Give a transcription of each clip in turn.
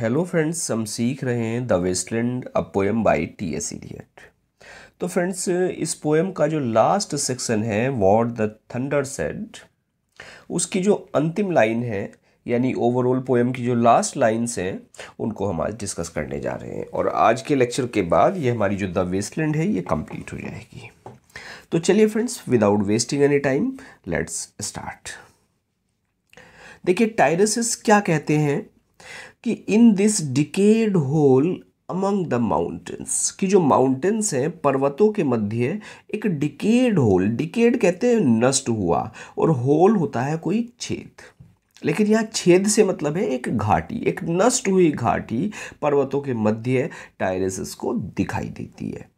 Hello friends हम सीख रहे हैं the wasteland a poem by T S Eliot तो फ्रेंड्स इस पोएम का जो लास्ट सेक्शन है वॉट द थंडर सेड उसकी जो अंतिम लाइन है यानी ओवरऑल पोएम की जो लास्ट लाइन्स हैं उनको हम आज डिस्कस करने जा रहे हैं और आज के लेक्चर के बाद ये हमारी जो द वेस्टलैंड है ये कंप्लीट हो जाएगी तो चलिए friends without wasting any time let's start देखिए टायरसिस क्या कहते हैं कि in this decayed hole among the mountains कि जो माउंटेंस हैं पर्वतों के मध्य एक डिकेड होल डिकेड कहते हैं नष्ट हुआ और होल होता है कोई छेद लेकिन यहाँ छेद से मतलब है एक घाटी एक नष्ट हुई घाटी पर्वतों के मध्य टायरेसिस को दिखाई देती है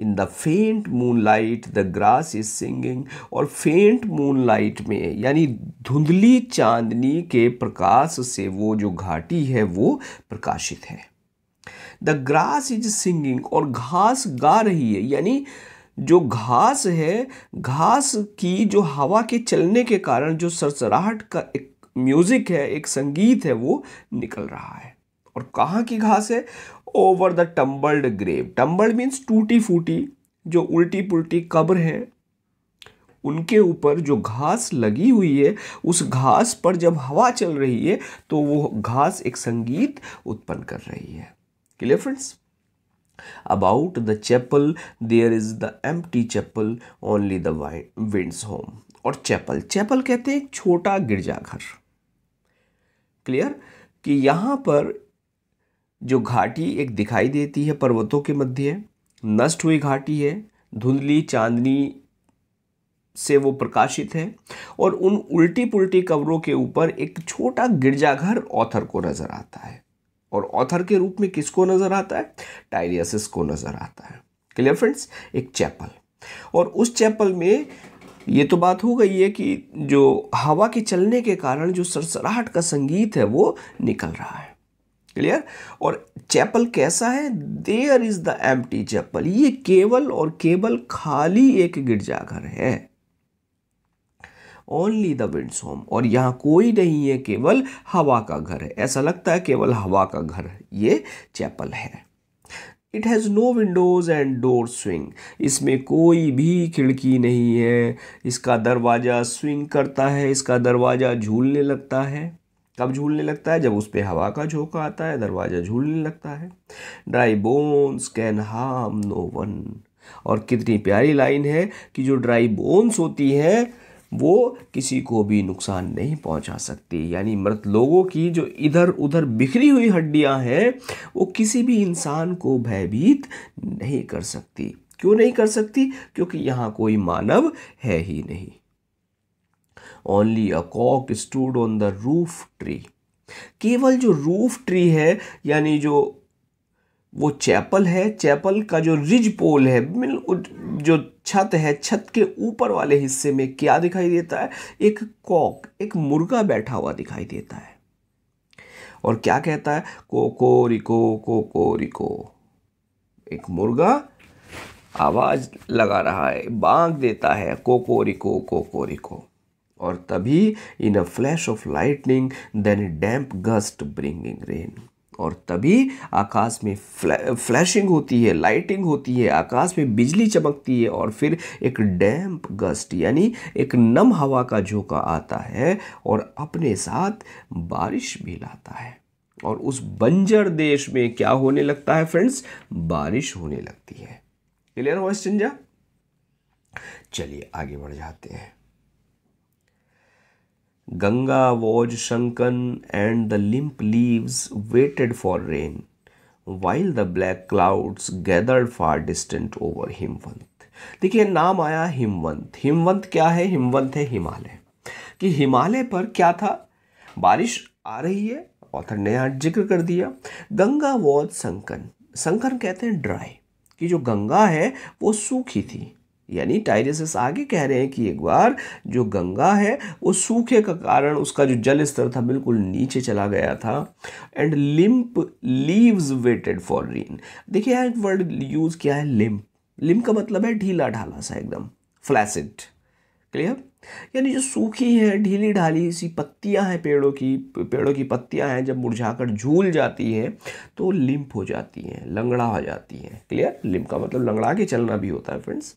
in the faint light the grass is singing और फेंट मून लाइट में यानी धुंधली चांदनी के प्रकाश से वो जो घाटी है वो प्रकाशित है द ग्रास इज सिंगिंग और घास गा रही है यानी जो घास है घास की जो हवा के चलने के कारण जो सरसराहट का एक म्यूज़िक है एक संगीत है वो निकल रहा है और कहाँ की घास है over the tumbled grave tumbled means टूटी फूटी जो उल्टी पुल्टी कब्र हैं उनके ऊपर जो घास लगी हुई है उस घास पर जब हवा चल रही है तो वो घास एक संगीत उत्पन्न कर रही है clear friends about the chapel there is the empty chapel only the wind's home और चैपल चैपल कहते हैं एक छोटा गिरजाघर क्लियर कि यहाँ पर जो घाटी एक दिखाई देती है पर्वतों के मध्य नष्ट हुई घाटी है धुंधली चांदनी से वो प्रकाशित है और उन उल्टी पुल्टी कब्रों के ऊपर एक छोटा गिरजाघर ऑथर को नज़र आता है और ऑथर के रूप में किसको नज़र आता है टाइरियसिस को नज़र आता है क्लियर फ्रेंड्स एक चैपल और उस चैपल में ये तो बात हो गई है कि जो हवा के चलने के कारण जो सरसराहट का संगीत है वो निकल रहा है क्लियर और चैपल कैसा है there is the empty chapel ये केवल और केवल खाली एक गिरजाघर है ओनली द विंड्स होम और यहाँ कोई नहीं है केवल हवा का घर है ऐसा लगता है केवल हवा का घर ये चैपल है it has no windows and door swing इसमें कोई भी खिड़की नहीं है इसका दरवाज़ा स्विंग करता है इसका दरवाज़ा झूलने लगता है कब झूलने लगता है जब उस पर हवा का झोंका आता है दरवाज़ा झूलने लगता है dry bones can harm no one और कितनी प्यारी लाइन है कि जो ड्राई बोन्स होती हैं वो किसी को भी नुकसान नहीं पहुंचा सकती यानी मृत लोगों की जो इधर उधर बिखरी हुई हड्डियां हैं वो किसी भी इंसान को भयभीत नहीं कर सकती क्यों नहीं कर सकती क्योंकि यहाँ कोई मानव है ही नहीं only a cock stood on the roof tree केवल जो रूफ ट्री है यानी जो वो चैपल है चैपल का जो रिज पोल है जो छत है छत के ऊपर वाले हिस्से में क्या दिखाई देता है एक कॉक एक मुर्गा बैठा हुआ दिखाई देता है और क्या कहता है कोको रिको कोको रिको एक मुर्गा आवाज़ लगा रहा है बांग देता है कोको रिको कोको रिको और तभी in a flash of lightning then damp gust bringing rain और तभी आकाश में फ्लै फ्लैशिंग होती है लाइटिंग होती है आकाश में बिजली चमकती है और फिर एक डैम्प गस्ट यानी एक नम हवा का झोंका आता है और अपने साथ बारिश भी लाता है और उस बंजर देश में क्या होने लगता है फ्रेंड्स बारिश होने लगती है क्लियर हुआ स्टिंजा चलिए आगे बढ़ जाते हैं Ganga was sunken and the limp leaves waited for rain, while the black clouds gathered far distant over Himvant. देखिए नाम आया हिमवंत हिमवंत क्या है हिमवंत है हिमालय कि हिमालय पर क्या था बारिश आ रही है ऑथर ने यहाँ जिक्र कर दिया गंगा वॉज संकन संकन कहते हैं ड्राई कि जो गंगा है वो सूखी थी यानी टाइरिस आगे कह रहे हैं कि एक बार जो गंगा है वो सूखे का कारण उसका जो जल स्तर था बिल्कुल नीचे चला गया था and limp leaves waited for rain देखिए यहाँ वर्ड यूज़ किया है लिम्प लिम्प का मतलब है ढीला ढाला सा एकदम फ्लैसिड क्लियर यानी जो सूखी है ढीली ढाली सी पत्तियां हैं पेड़ों की पेड़ों की पत्तियां हैं जब मुरझाकर झूल जाती हैं तो लिम्प हो जाती हैं लंगड़ा हो जाती हैं क्लियर लिम्प का मतलब लंगड़ा के चलना भी होता है फ्रेंड्स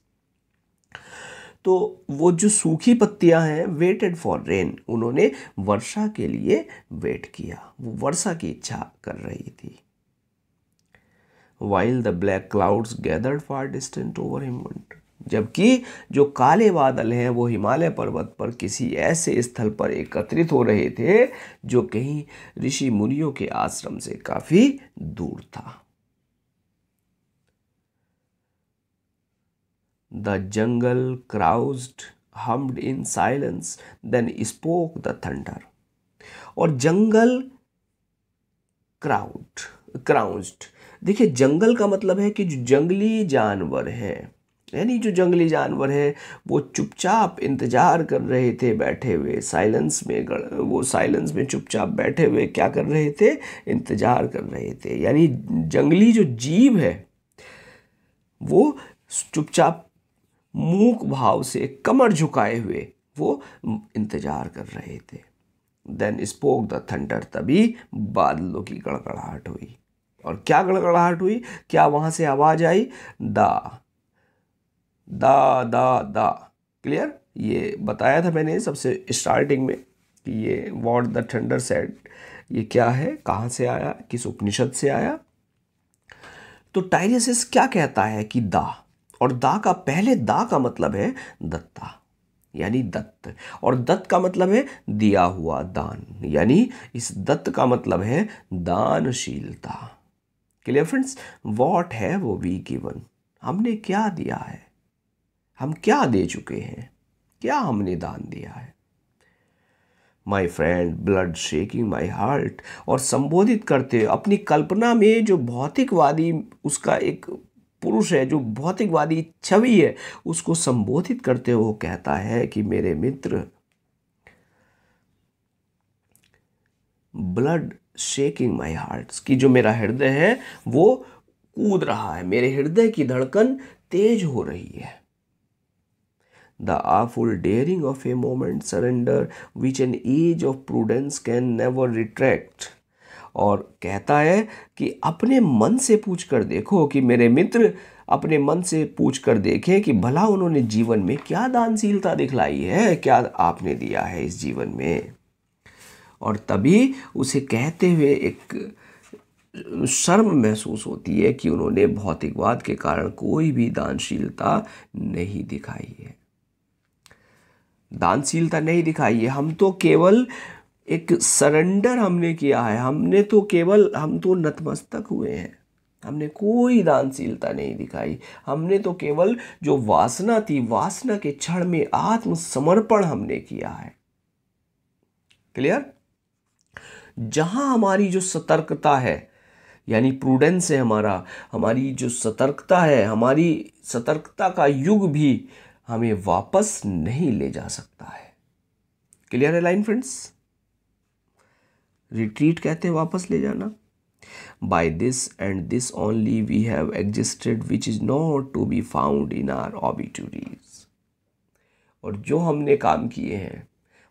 तो वो जो सूखी पत्तियां हैं वेटेड फॉर रेन उन्होंने वर्षा के लिए वेट किया वो वर्षा की इच्छा कर रही थी while the black clouds gathered far distant over Himavant जबकि जो काले बादल हैं वो हिमालय पर्वत पर किसी ऐसे स्थल पर एकत्रित हो रहे थे जो कहीं ऋषि मुनियों के आश्रम से काफ़ी दूर था The jungle crouched, hummed in silence, then spoke the thunder. और जंगल क्राउड क्राउंस्ड देखिए जंगल का मतलब है कि जो जंगली जानवर हैं यानी जो जंगली जानवर है वो चुपचाप इंतज़ार कर रहे थे बैठे हुए साइलेंस में वो साइलेंस में चुपचाप बैठे हुए क्या कर रहे थे इंतज़ार कर रहे थे यानी जंगली जो जीव है वो चुपचाप मूक भाव से कमर झुकाए हुए वो इंतजार कर रहे थे देन स्पोक द थंडर तभी बादलों की गड़गड़ाहट हुई और क्या गड़गड़ाहट हुई क्या वहां से आवाज आई दा दा दा दा क्लियर ये बताया था मैंने सबसे स्टार्टिंग में कि ये वॉट द थंडर सेट ये क्या है कहाँ से आया किस उपनिषद से आया तो टाइरियस क्या कहता है कि दा और दा का पहले दा का मतलब है दत्ता यानी दत्त और दत्त का मतलब है दिया हुआ दान यानी इस दत्त का मतलब है दानशीलता क्लियर फ्रेंड्स वॉट है वो वी गिवन हमने क्या दिया है हम क्या दे चुके हैं क्या हमने दान दिया है my friend blood shaking my heart और संबोधित करते अपनी कल्पना में जो भौतिकवादी उसका एक पुरुष है जो भौतिकवादी छवि है उसको संबोधित करते हुए कहता है कि मेरे मित्र ब्लड शेकिंग माई हार्ट की जो मेरा हृदय है वो कूद रहा है मेरे हृदय की धड़कन तेज हो रही है the awful daring of a moment surrender which an age of prudence can never retract और कहता है कि अपने मन से पूछ कर देखो कि मेरे मित्र अपने मन से पूछ कर देखें कि भला उन्होंने जीवन में क्या दानशीलता दिखलाई है क्या आपने दिया है इस जीवन में और तभी उसे कहते हुए एक शर्म महसूस होती है कि उन्होंने भौतिकवाद के कारण कोई भी दानशीलता नहीं दिखाई है दानशीलता नहीं दिखाई है हम तो केवल एक सरेंडर हमने किया है हमने तो केवल हम तो नतमस्तक हुए हैं हमने कोई दानशीलता नहीं दिखाई हमने तो केवल जो वासना थी वासना के क्षण में आत्मसमर्पण हमने किया है क्लियर जहां हमारी जो सतर्कता है यानी प्रूडेंस है हमारा हमारी जो सतर्कता है हमारी सतर्कता का युग भी हमें वापस नहीं ले जा सकता है क्लियर है लाइन फ्रेंड्स रिट्रीट कहते हैं वापस ले जाना by this and this only we have existed which is not to be found in our obituaries और जो हमने काम किए हैं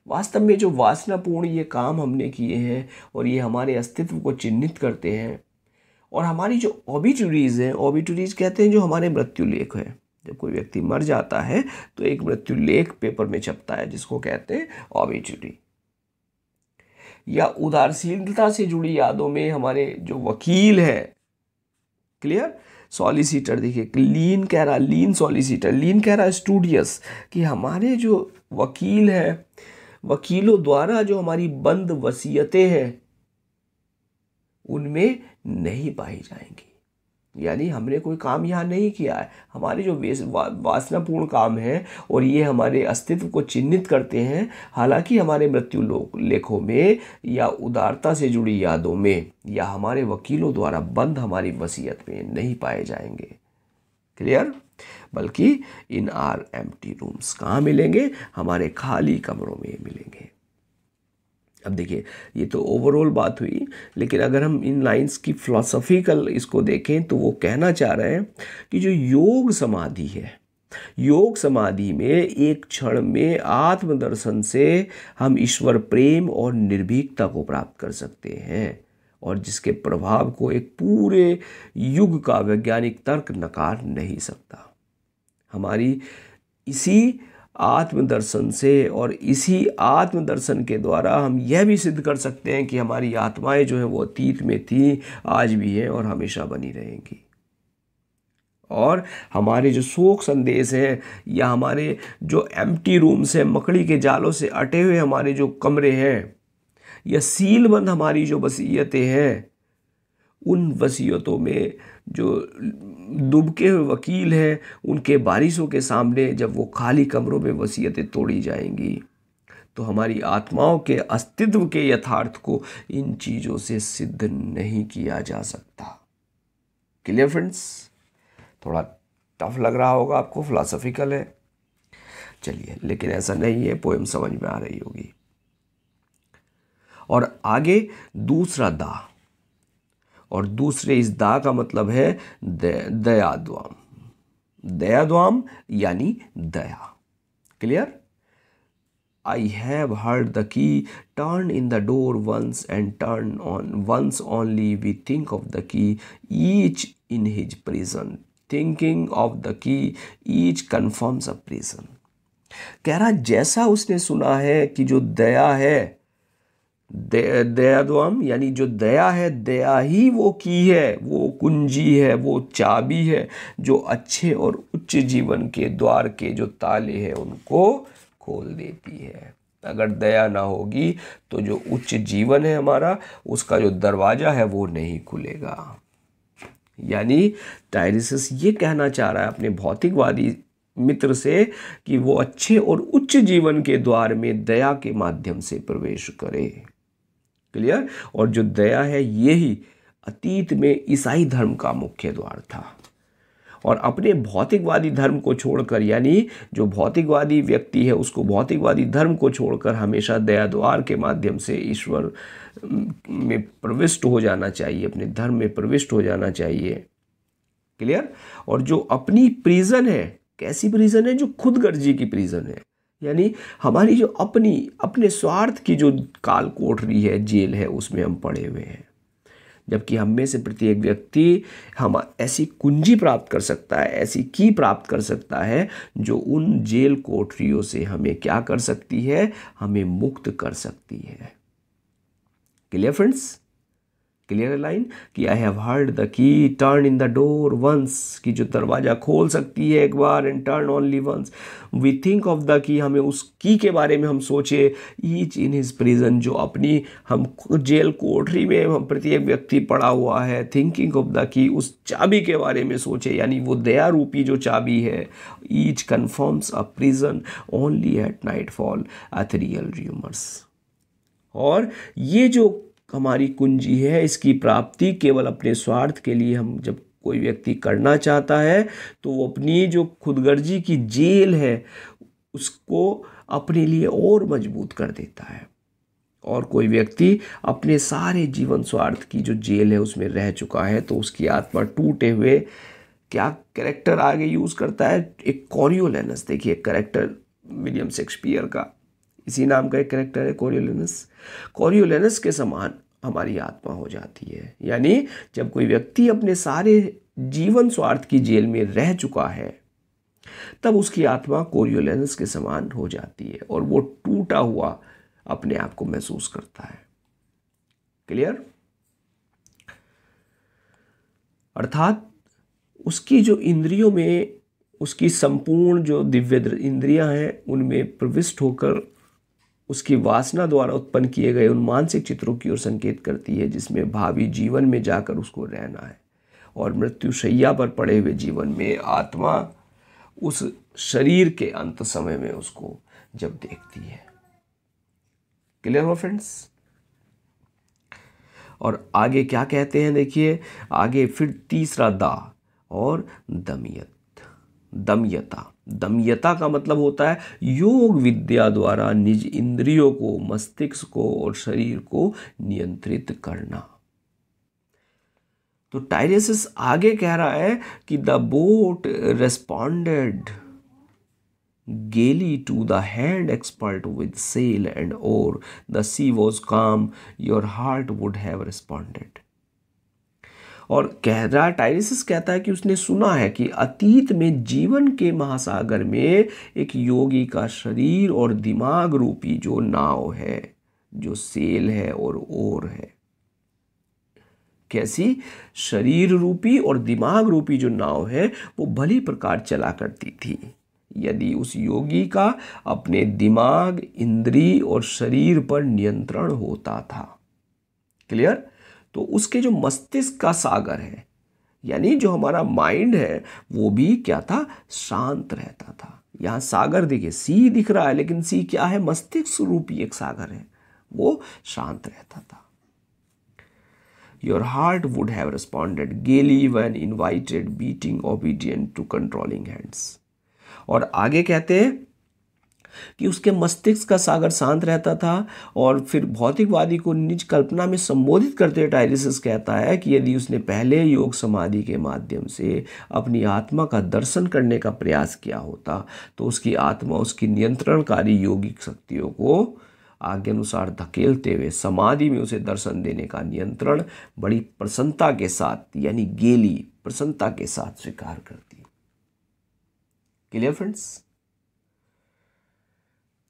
वास्तव में जो वासनापूर्ण ये काम हमने किए हैं और ये हमारे अस्तित्व को चिन्हित करते हैं और हमारी जो ऑबिटूरीज हैं ऑबिटूरीज कहते हैं जो हमारे मृत्यु लेख है जब कोई व्यक्ति मर जाता है तो एक मृत्यु लेख पेपर में छपता है जिसको कहते हैं ऑबिटूरी या उदारशीलता से जुड़ी यादों में हमारे जो वकील हैं क्लियर सॉलिसिटर देखिए लीन कह रहा लीन सॉलिसिटर लीन कह रहा स्टूडियस कि हमारे जो वकील हैं वकीलों द्वारा जो हमारी बंद वसीयतें हैं उनमें नहीं पाई जाएंगी यानी हमने कोई काम यहाँ नहीं किया है हमारे जो वासनापूर्ण काम हैं और ये हमारे अस्तित्व को चिन्हित करते हैं हालांकि हमारे मृत्यु लेखों में या उदारता से जुड़ी यादों में या हमारे वकीलों द्वारा बंद हमारी वसीयत में नहीं पाए जाएंगे क्लियर बल्कि in our empty rooms कहाँ मिलेंगे हमारे खाली कमरों में मिलेंगे अब देखिए ये तो ओवरऑल बात हुई लेकिन अगर हम इन लाइंस की फिलोसफिकल इसको देखें तो वो कहना चाह रहे हैं कि जो योग समाधि है योग समाधि में एक क्षण में आत्मदर्शन से हम ईश्वर प्रेम और निर्भीकता को प्राप्त कर सकते हैं और जिसके प्रभाव को एक पूरे युग का वैज्ञानिक तर्क नकार नहीं सकता हमारी इसी आत्मदर्शन से और इसी आत्मदर्शन के द्वारा हम यह भी सिद्ध कर सकते हैं कि हमारी आत्माएं जो है वो अतीत में थी आज भी हैं और हमेशा बनी रहेंगी और हमारे जो शोक संदेश हैं या हमारे जो एम्प्टी रूम्स हैं मकड़ी के जालों से अटे हुए हमारे जो कमरे हैं या सीलबंद हमारी जो वसीयतें हैं उन वसीयतों में जो दुबके हुए वकील हैं उनके बारिशों के सामने जब वो खाली कमरों में वसीयतें तोड़ी जाएंगी तो हमारी आत्माओं के अस्तित्व के यथार्थ को इन चीज़ों से सिद्ध नहीं किया जा सकता क्लियर फ्रेंड्स थोड़ा टफ लग रहा होगा आपको फिलासफिकल है चलिए लेकिन ऐसा नहीं है पोएम समझ में आ रही होगी और आगे दूसरा दाह और दूसरे इस दा का मतलब है दया दया द्वाम यानी दया clear I have heard the key turn in the door once and turn on once only we think of the key each in his prison thinking of the key each confirms a prison कह रहा जैसा उसने सुना है कि जो दया है दया यानी जो दया है दया ही वो की है वो कुंजी है वो चाबी है जो अच्छे और उच्च जीवन के द्वार के जो ताले हैं उनको खोल देती है अगर दया ना होगी तो जो उच्च जीवन है हमारा उसका जो दरवाज़ा है वो नहीं खुलेगा यानी टायरिसस ये कहना चाह रहा है अपने भौतिकवादी मित्र से कि वो अच्छे और उच्च जीवन के द्वार में दया के माध्यम से प्रवेश करे क्लियर और जो दया है यही अतीत में ईसाई धर्म का मुख्य द्वार था और अपने भौतिकवादी धर्म को छोड़कर यानी जो भौतिकवादी व्यक्ति है उसको भौतिकवादी धर्म को छोड़कर हमेशा दया द्वार के माध्यम से ईश्वर में प्रविष्ट हो जाना चाहिए अपने धर्म में प्रविष्ट हो जाना चाहिए क्लियर और जो अपनी प्रिजन है कैसी प्रिजन है जो खुदगर्जी की प्रिजन है यानी हमारी जो अपनी अपने स्वार्थ की जो काल कोठरी है जेल है उसमें हम पड़े हुए हैं जबकि हम में से प्रत्येक व्यक्ति हम ऐसी कुंजी प्राप्त कर सकता है ऐसी की प्राप्त कर सकता है जो उन जेल कोठरियों से हमें क्या कर सकती है हमें मुक्त कर सकती है क्लियर फ्रेंड्स क्लियर लाइन कि I have heard the key turn in the door once कि जो दरवाज़ा खोल सकती है एक बार and turn only once we think of the key हमें उस की के बारे में हम सोचे ईच इन हिज प्रिजन जो अपनी हम जेल कोठरी में हम प्रत्येक व्यक्ति पड़ा हुआ है थिंकिंग ऑफ द की उस चाबी के बारे में सोचे यानी वो दया रूपी जो चाबी है each confirms a prison only at night fall aethereal rumours और ये जो हमारी कुंजी है इसकी प्राप्ति केवल अपने स्वार्थ के लिए हम जब कोई व्यक्ति करना चाहता है तो वो अपनी जो खुदगर्जी की जेल है उसको अपने लिए और मजबूत कर देता है और कोई व्यक्ति अपने सारे जीवन स्वार्थ की जो जेल है उसमें रह चुका है तो उसकी आत्मा टूटे हुए क्या करेक्टर आगे यूज़ करता है एक कॉरियोलेनस देखिए करेक्टर विलियम शेक्सपियर का इसी नाम का एक करेक्टर है कॉरियोलेनस कॉरियोलेनस के समान हमारी आत्मा हो जाती है यानी जब कोई व्यक्ति अपने सारे जीवन स्वार्थ की जेल में रह चुका है तब उसकी आत्मा कोरियोलेंस के समान हो जाती है और वो टूटा हुआ अपने आप को महसूस करता है क्लियर अर्थात उसकी जो इंद्रियों में उसकी संपूर्ण जो दिव्य इंद्रियां हैं उनमें प्रविष्ट होकर उसकी वासना द्वारा उत्पन्न किए गए उन मानसिक चित्रों की ओर संकेत करती है जिसमें भावी जीवन में जाकर उसको रहना है और मृत्यु शैया पर पड़े हुए जीवन में आत्मा उस शरीर के अंत समय में उसको जब देखती है क्लियर हो फ्रेंड्स और आगे क्या कहते हैं देखिए आगे फिर तीसरा दा और दमियत दमयता दमयता का मतलब होता है योग विद्या द्वारा निज इंद्रियों को मस्तिष्क को और शरीर को नियंत्रित करना तो टाइरेसिस आगे कह रहा है कि the boat responded gaily to the expert with sail and oar the sea was calm your heart would have responded और कह रहा टाइरिस कहता है कि उसने सुना है कि अतीत में जीवन के महासागर में एक योगी का शरीर और दिमाग रूपी जो नाव है जो सेल है और ओर है कैसी शरीर रूपी और दिमाग रूपी जो नाव है वो भली प्रकार चला करती थी यदि उस योगी का अपने दिमाग इंद्री और शरीर पर नियंत्रण होता था क्लियर तो उसके जो मस्तिष्क का सागर है यानी जो हमारा माइंड है वो भी क्या था शांत रहता था यहाँ सागर देखिए सी दिख रहा है लेकिन सी क्या है मस्तिष्क रूपी एक सागर है वो शांत रहता था your heart would have responded gaily when invited beating obedient to controlling hands और आगे कहते हैं कि उसके मस्तिष्क का सागर शांत रहता था और फिर भौतिकवादी को निज कल्पना में संबोधित करते हुए टायरिसस कहता है कि यदि उसने पहले योग समाधि के माध्यम से अपनी आत्मा का दर्शन करने का प्रयास किया होता तो उसकी आत्मा उसकी नियंत्रणकारी योगिक शक्तियों को आज्ञा अनुसार धकेलते हुए समाधि में उसे दर्शन देने का नियंत्रण बड़ी प्रसन्नता के साथ यानी गेली प्रसन्नता के साथ स्वीकार करती क्लियर फ्रेंड्स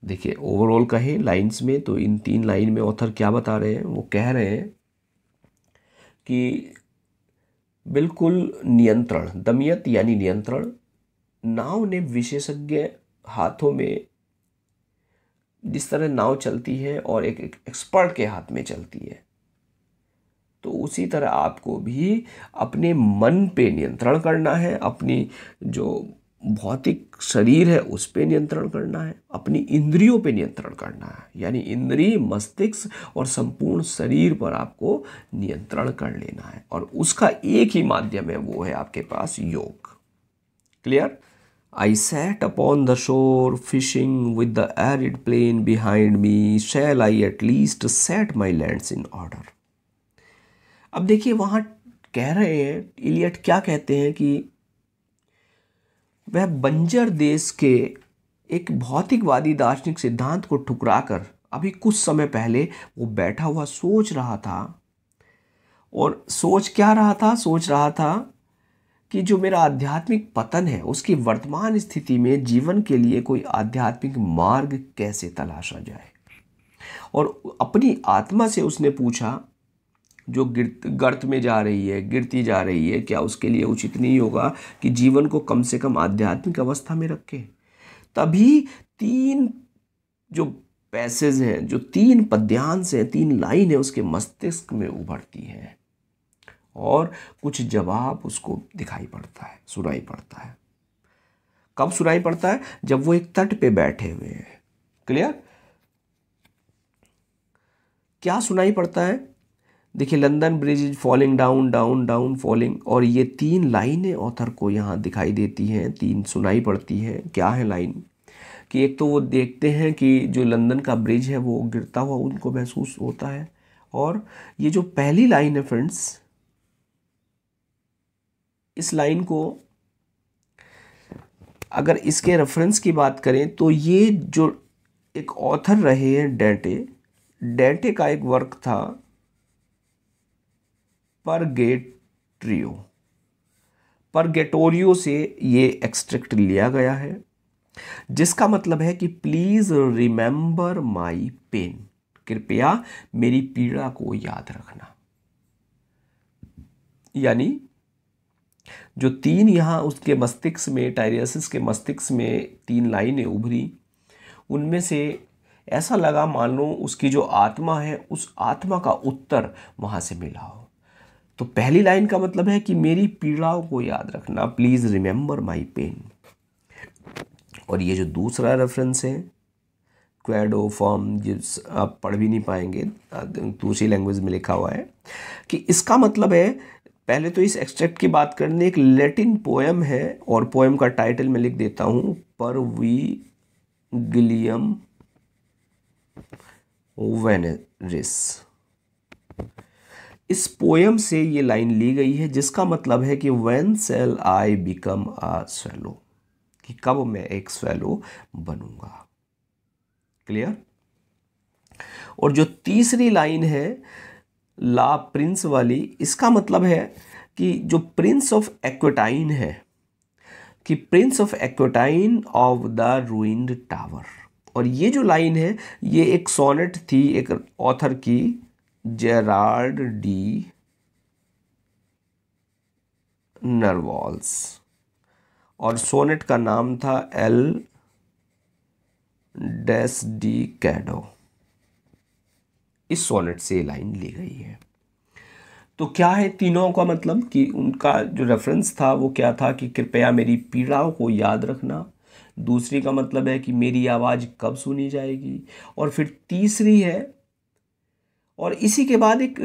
देखिए ओवरऑल कहे लाइंस में तो इन तीन लाइन में ऑथर क्या बता रहे हैं वो कह रहे हैं कि बिल्कुल नियंत्रण दमियत यानी नियंत्रण नाव ने विशेषज्ञ हाथों में जिस तरह नाव चलती है और एक, एक एक्सपर्ट के हाथ में चलती है तो उसी तरह आपको भी अपने मन पे नियंत्रण करना है अपनी जो भौतिक शरीर है उस पर नियंत्रण करना है अपनी इंद्रियों पे नियंत्रण करना है यानी इंद्री मस्तिष्क और संपूर्ण शरीर पर आपको नियंत्रण कर लेना है और उसका एक ही माध्यम है वो है आपके पास योग clear I sat upon the shore fishing with the arid plain behind me shall I at least set my land in order अब देखिए वहां कह रहे हैं इलियट क्या कहते हैं कि वह बंजर देश के एक भौतिकवादी दार्शनिक सिद्धांत को ठुकराकर अभी कुछ समय पहले वो बैठा हुआ सोच रहा था और सोच क्या रहा था सोच रहा था कि जो मेरा आध्यात्मिक पतन है उसकी वर्तमान स्थिति में जीवन के लिए कोई आध्यात्मिक मार्ग कैसे तलाशा जाए और अपनी आत्मा से उसने पूछा जो गिरत गर्त में जा रही है गिरती जा रही है क्या उसके लिए उचित नहीं होगा कि जीवन को कम से कम आध्यात्मिक अवस्था में रखे तभी तीन जो पैसेज हैं जो तीन पद्यांश हैं तीन लाइन है उसके मस्तिष्क में उभरती है और कुछ जवाब उसको दिखाई पड़ता है सुनाई पड़ता है कब सुनाई पड़ता है जब वो एक तट पे बैठे हुए हैं क्लियर क्या सुनाई पड़ता है देखिए London bridge is falling down down down falling और ये तीन लाइनें ऑथर को यहाँ दिखाई देती हैं तीन सुनाई पड़ती हैं क्या है लाइन कि एक तो वो देखते हैं कि जो लंदन का ब्रिज है वो गिरता हुआ उनको महसूस होता है और ये जो पहली लाइन है फ्रेंड्स इस लाइन को अगर इसके रेफरेंस की बात करें तो ये जो एक ऑथर रहे हैं डेंटे डेंटे का एक वर्क था परगेट्रियो परगेटोरियो से ये एक्सट्रैक्ट लिया गया है जिसका मतलब है कि प्लीज़ रिमेंबर माई पेन कृपया मेरी पीड़ा को याद रखना यानी जो तीन यहाँ उसके मस्तिष्क में टायरियसिस के मस्तिष्क में तीन लाइनें उभरी उनमें से ऐसा लगा मानो उसकी जो आत्मा है उस आत्मा का उत्तर वहाँ से मिला हो तो पहली लाइन का मतलब है कि मेरी पीड़ाओं को याद रखना प्लीज़ रिमेंबर माई पेन और ये जो दूसरा रेफरेंस है क्वेडो फॉर्म जिस आप पढ़ भी नहीं पाएंगे दूसरी लैंग्वेज में लिखा हुआ है कि इसका मतलब है पहले तो इस एक्सट्रैक्ट की बात करनी एक लेटिन पोएम है और पोएम का टाइटल मैं लिख देता हूँ पर वी गिलियम वेनेरिस इस पोएम से ये लाइन ली गई है जिसका मतलब है कि when shall I become a swallow कि कब मैं एक स्वेलो बनूंगा क्लियर और जो तीसरी लाइन है ला प्रिंस वाली इसका मतलब है कि जो प्रिंस ऑफ एक्वेटाइन है कि prince of Aquitaine of the ruined tower और ये जो लाइन है ये एक सोनेट थी एक ऑथर की जेरार्ड डी नरवॉल्स और सोनेट का नाम था एल डेस डी कैडो इस सोनेट से लाइन ली गई है तो क्या है तीनों का मतलब कि उनका जो रेफरेंस था वो क्या था कि कृपया मेरी पीड़ाओं को याद रखना दूसरी का मतलब है कि मेरी आवाज़ कब सुनी जाएगी और फिर तीसरी है और इसी के बाद एक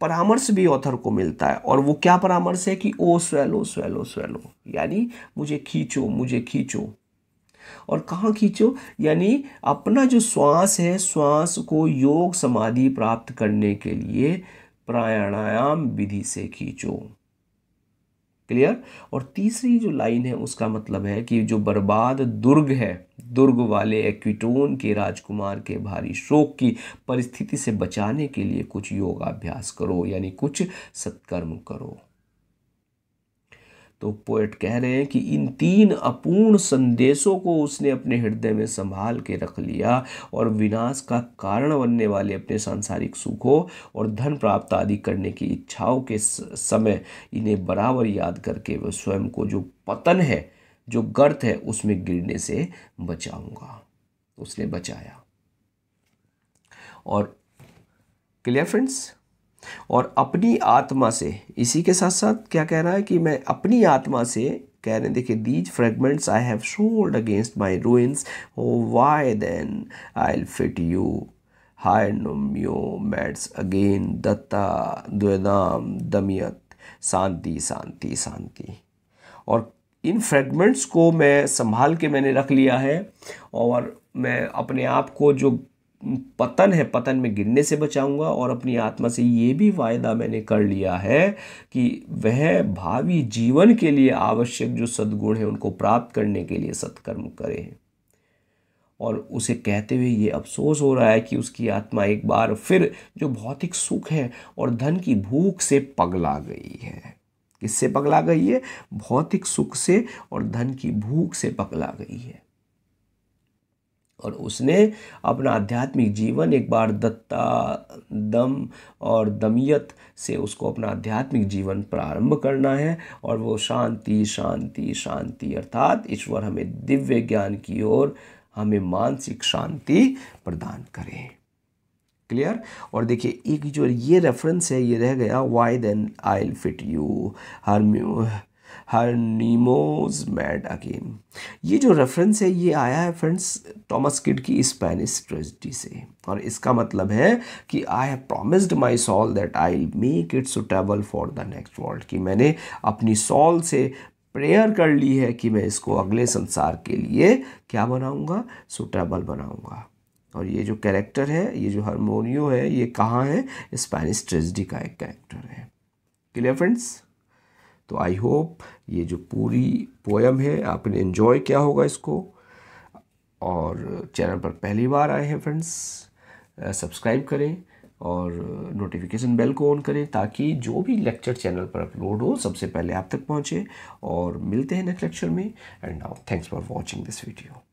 परामर्श भी ऑथर को मिलता है और वो क्या परामर्श है कि ओ स्वेलो स्वेलो स्वेलो यानी मुझे खींचो मुझे खींचो और कहाँ खींचो यानी अपना जो श्वास है श्वास को योग समाधि प्राप्त करने के लिए प्राणायाम विधि से खींचो क्लियर और तीसरी जो लाइन है उसका मतलब है कि जो बर्बाद दुर्ग है दुर्ग वाले एक्विटोन के राजकुमार के भारी शोक की परिस्थिति से बचाने के लिए कुछ योगाभ्यास करो यानी कुछ सत्कर्म करो तो पोएट कह रहे हैं कि इन तीन अपूर्ण संदेशों को उसने अपने हृदय में संभाल के रख लिया और विनाश का कारण बनने वाले अपने सांसारिक सुखों और धन प्राप्त आदि करने की इच्छाओं के समय इन्हें बराबर याद करके वह स्वयं को जो पतन है जो गर्त है उसमें गिरने से बचाऊंगा तो उसने बचाया और क्लियर फ्रेंड्स और अपनी आत्मा से इसी के साथ साथ क्या कह रहा है कि मैं अपनी आत्मा से कह रहे हैं देखिए these fragments I have shored against my ruins why then I'll fit you हाय नोम्यो मैट्स अगेन दत्ता द्वेदाम दमियत शांति शांति शांति और इन फ्रेगमेंट्स को मैं संभाल के मैंने रख लिया है और मैं अपने आप को जो पतन है पतन में गिरने से बचाऊंगा और अपनी आत्मा से ये भी वायदा मैंने कर लिया है कि वह भावी जीवन के लिए आवश्यक जो सद्गुण है उनको प्राप्त करने के लिए सत्कर्म करे और उसे कहते हुए ये अफसोस हो रहा है कि उसकी आत्मा एक बार फिर जो भौतिक सुख है और धन की भूख से पगला गई है किससे पगला गई है भौतिक सुख से और धन की भूख से पगला गई है और उसने अपना आध्यात्मिक जीवन एक बार दत्ता दम और दमियत से उसको अपना आध्यात्मिक जीवन प्रारंभ करना है और वो शांति शांति शांति अर्थात ईश्वर हमें दिव्य ज्ञान की ओर हमें मानसिक शांति प्रदान करें क्लियर और देखिए एक जो ये रेफरेंस है ये रह गया why then I fit you Hieronymo's mad again ये जो रेफरेंस है ये आया है फ्रेंड्स टॉमस किड की स्पेनिश ट्रेजिडी से और इसका मतलब है कि I have promised my soul that I make it suitable for the next world कि मैंने अपनी सॉल से प्रेयर कर ली है कि मैं इसको अगले संसार के लिए क्या बनाऊंगा सुटेबल बनाऊंगा और ये जो कैरेक्टर है ये जो हारमोनियो है ये कहाँ है स्पेनिश ट्रेजडी का एक कैरेक्टर है क्लियर फ्रेंड्स तो आई होप ये जो पूरी पोएम है आपने इन्जॉय किया होगा इसको और चैनल पर पहली बार आए हैं फ्रेंड्स सब्सक्राइब करें और नोटिफिकेशन बेल को ऑन करें ताकि जो भी लेक्चर चैनल पर अपलोड हो सबसे पहले आप तक पहुंचे और मिलते हैं नेक्स्ट लेक्चर में and now thanks for watching this video